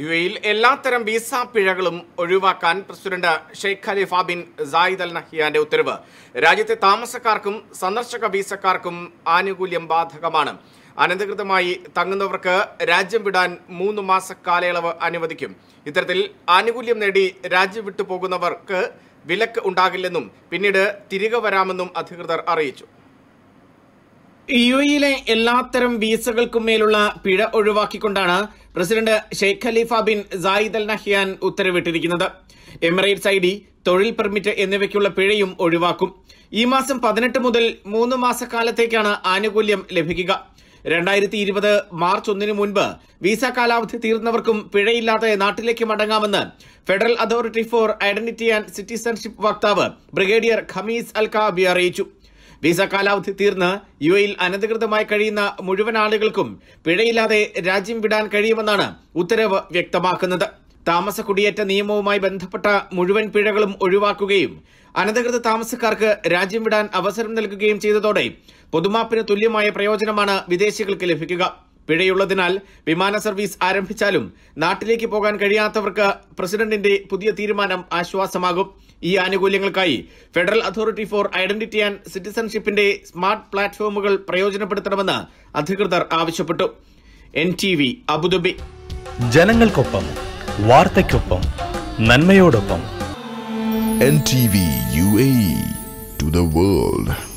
U എയിൽ എല്ലാത്തരം visa പിഴകളും ഒഴിവാക്കാൻ president Sheikh Khalifa bin Zayed Al നഹിയാന്റെ ഉത്തരവ് രാജ്യത്തെ താമസക്കാർക്കും സന്ദർശക വിസക്കാർക്കും ആനുകൂല്യം ബാധകമാണ് അനധികൃതമായി തങ്ങുന്നവർക്ക് രാജ്യം വിടാൻ മൂന്ന് മാസ കാലയളവ് അനുവദിക്കും ഇത്തരത്തിൽ ആനുകൂല്യം നേടി രാജ്യം വിട്ടു പോകുന്നവർക്ക് വിലക്ക് ഉണ്ടാകില്ലെന്നും പിന്നീട് തിരികെ വരാമെന്നും അധികൃതർ അറിയിച്ചു യു എയിലെ എല്ലാത്തരം വീസകൾക്കും മേലുള്ള പിഴ ഒഴിവാക്കിക്കൊണ്ടാണ് president Sheikh Khalifa bin Zayed Al Nahyan ഉത്തരവിട്ടിരിക്കുന്നത് എമിറേറ്റ്സ് ഐ ഡി തൊഴിൽ പെർമിറ്റ് എന്നിവയ്ക്കുള്ള പിഴയും ഒഴിവാക്കും ഈ മാസം പതിനെട്ട് മുതൽ മൂന്ന് മാസക്കാലത്തേക്കാണ് ആനുകൂല്യം ലഭിക്കുക രണ്ടായിരത്തി ഇരുപത് മാർച്ച് ഒന്നിന് മുൻപ് വിസ കാലാവധി തീർന്നവർക്കും പിഴയില്ലാതെ നാട്ടിലേക്ക് മടങ്ങാമെന്ന് Federal Authority for Identity and Citizenship വക്താവ് ബ്രിഗേഡിയർ ഖമീസ് അൽ കാബി അറിയിച്ചു വിസ കാലാവധി തീർന്ന് യു എയിൽ അനധികൃതമായി കഴിയുന്ന മുഴുവൻ ആളുകൾക്കും പിഴയില്ലാതെ രാജ്യം വിടാൻ കഴിയുമെന്നാണ് ഉത്തരവ് വ്യക്തമാക്കുന്നത് താമസ കുടിയേറ്റ നിയമവുമായി ബന്ധപ്പെട്ട മുഴുവൻ പിഴകളും ഒഴിവാക്കുകയും അനധികൃത താമസക്കാർക്ക് രാജ്യം വിടാൻ അവസരം നൽകുകയും ചെയ്തതോടെ പൊതുമാപ്പിന് തുല്യമായ പ്രയോജനമാണ് വിദേശികൾക്ക് ലഭിക്കുക പിഴയുള്ളതിനാൽ വിമാന സർവീസ് ആരംഭിച്ചാലും നാട്ടിലേക്ക് പോകാൻ കഴിയാത്തവർക്ക് പ്രസിഡന്റിന്റെ പുതിയ തീരുമാനം ആശ്വാസമാകും ഈ ആനുകൂല്യങ്ങൾക്കായി Federal Authority for Identity and സിറ്റിസൺഷിപ്പിന്റെ സ്മാർട്ട് പ്ലാറ്റ്ഫോമുകൾ പ്രയോജനപ്പെടുത്തണമെന്ന് അധികൃതർ ആവശ്യപ്പെട്ടു എൻ ടി വി അബുദാബി ജനങ്ങൾക്കൊപ്പം വാർത്തയ്ക്കൊപ്പം നന്മയോടൊപ്പം N T V U A to the world